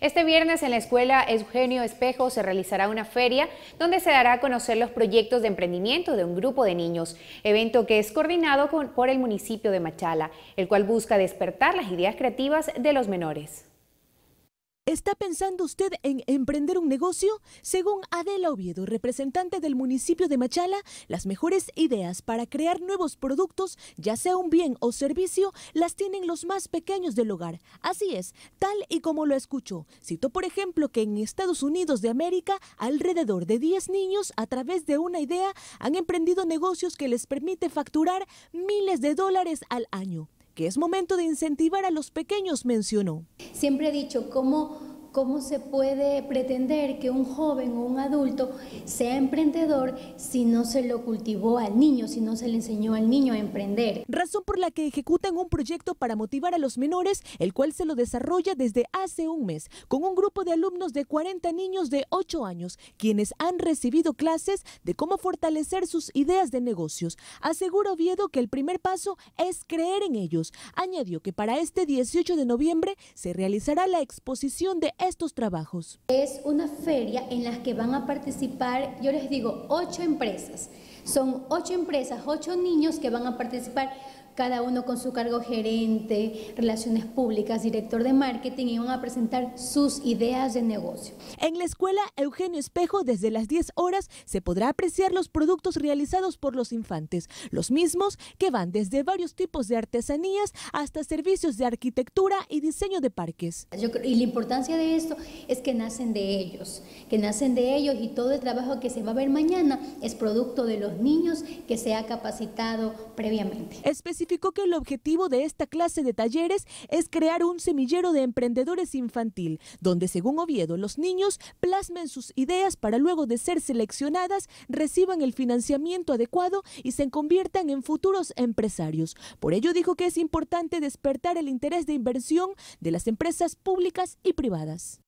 Este viernes en la Escuela Eugenio Espejo se realizará una feria donde se dará a conocer los proyectos de emprendimiento de un grupo de niños, evento que es coordinado por el municipio de Machala, el cual busca despertar las ideas creativas de los menores. ¿Está pensando usted en emprender un negocio? Según Adela Oviedo, representante del municipio de Machala, las mejores ideas para crear nuevos productos, ya sea un bien o servicio, las tienen los más pequeños del hogar. Así es, tal y como lo escucho. Cito, por ejemplo, que en Estados Unidos de América, alrededor de 10 niños, a través de una idea, han emprendido negocios que les permite facturar miles de dólares al año es momento de incentivar a los pequeños, mencionó. Siempre he dicho cómo ¿Cómo se puede pretender que un joven o un adulto sea emprendedor si no se lo cultivó al niño, si no se le enseñó al niño a emprender? Razón por la que ejecutan un proyecto para motivar a los menores, el cual se lo desarrolla desde hace un mes, con un grupo de alumnos de 40 niños de 8 años, quienes han recibido clases de cómo fortalecer sus ideas de negocios. Asegura Oviedo que el primer paso es creer en ellos. Añadió que para este 18 de noviembre se realizará la exposición de estos trabajos. Es una feria en la que van a participar, yo les digo, ocho empresas. Son ocho empresas, ocho niños que van a participar cada uno con su cargo gerente, relaciones públicas, director de marketing, y van a presentar sus ideas de negocio. En la escuela Eugenio Espejo, desde las 10 horas, se podrá apreciar los productos realizados por los infantes, los mismos que van desde varios tipos de artesanías hasta servicios de arquitectura y diseño de parques. y la importancia de esto es que nacen de ellos, que nacen de ellos y todo el trabajo que se va a ver mañana es producto de los niños que se ha capacitado previamente que el objetivo de esta clase de talleres es crear un semillero de emprendedores infantil, donde según Oviedo los niños plasmen sus ideas para luego de ser seleccionadas reciban el financiamiento adecuado y se conviertan en futuros empresarios. Por ello dijo que es importante despertar el interés de inversión de las empresas públicas y privadas.